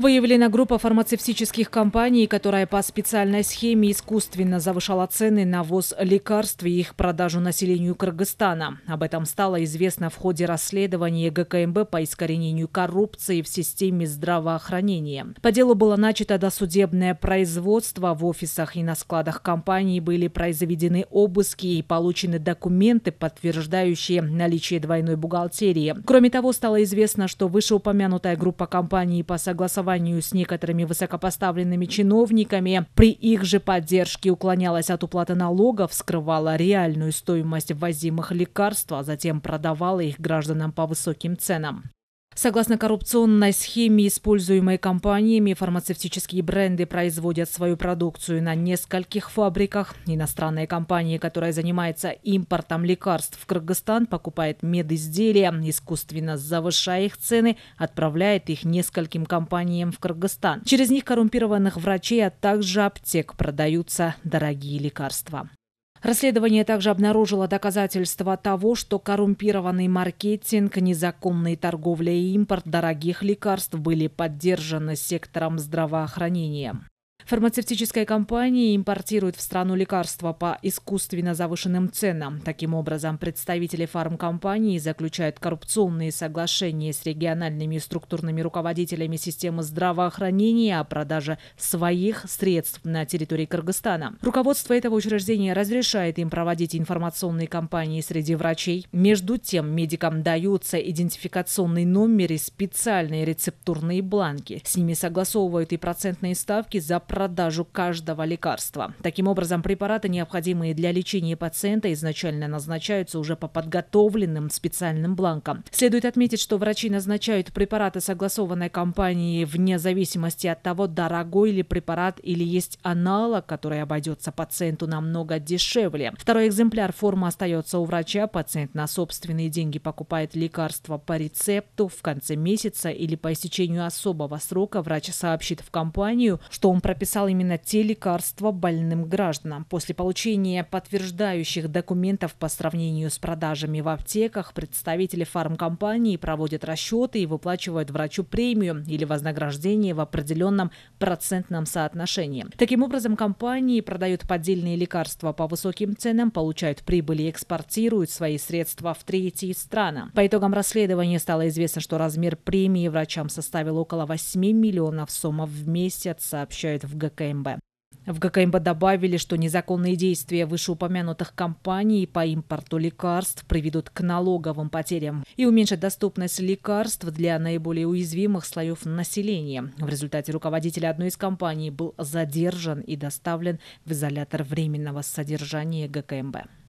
Выявлена группа фармацевтических компаний, которая по специальной схеме искусственно завышала цены на ввоз лекарств и их продажу населению Кыргызстана. Об этом стало известно в ходе расследования ГКМБ по искоренению коррупции в системе здравоохранения. По делу было начато досудебное производство. В офисах и на складах компании были произведены обыски и получены документы, подтверждающие наличие двойной бухгалтерии. Кроме того, стало известно, что вышеупомянутая группа компаний по согласованию согласованию с некоторыми высокопоставленными чиновниками, при их же поддержке уклонялась от уплаты налогов, скрывала реальную стоимость ввозимых лекарств, а затем продавала их гражданам по высоким ценам. Согласно коррупционной схеме, используемой компаниями, фармацевтические бренды производят свою продукцию на нескольких фабриках. Иностранные компании, которая занимается импортом лекарств в Кыргызстан, покупает медизделия, искусственно завышая их цены, отправляет их нескольким компаниям в Кыргызстан. Через них коррумпированных врачей, а также аптек продаются дорогие лекарства. Расследование также обнаружило доказательства того, что коррумпированный маркетинг, незаконные торговля и импорт дорогих лекарств были поддержаны сектором здравоохранения. Фармацевтическая компания импортирует в страну лекарства по искусственно завышенным ценам. Таким образом, представители фармкомпании заключают коррупционные соглашения с региональными и структурными руководителями системы здравоохранения о продаже своих средств на территории Кыргызстана. Руководство этого учреждения разрешает им проводить информационные кампании среди врачей. Между тем, медикам даются идентификационный номер и специальные рецептурные бланки. С ними согласовывают и процентные ставки за продажу каждого лекарства. Таким образом, препараты, необходимые для лечения пациента, изначально назначаются уже по подготовленным специальным бланкам. Следует отметить, что врачи назначают препараты согласованной компании вне зависимости от того, дорогой ли препарат или есть аналог, который обойдется пациенту намного дешевле. Второй экземпляр формы остается у врача, пациент на собственные деньги покупает лекарство по рецепту в конце месяца или по истечению особого срока врач сообщит в компанию, что он прописал прописал именно те лекарства больным гражданам. После получения подтверждающих документов по сравнению с продажами в аптеках, представители фармкомпании проводят расчеты и выплачивают врачу премию или вознаграждение в определенном процентном соотношении. Таким образом, компании продают поддельные лекарства по высоким ценам, получают прибыль и экспортируют свои средства в третьи страны. По итогам расследования стало известно, что размер премии врачам составил около 8 миллионов сомов в месяц, сообщают в ГКМБ. В ГКМБ добавили, что незаконные действия вышеупомянутых компаний по импорту лекарств приведут к налоговым потерям и уменьшат доступность лекарств для наиболее уязвимых слоев населения. В результате руководитель одной из компаний был задержан и доставлен в изолятор временного содержания ГКМБ.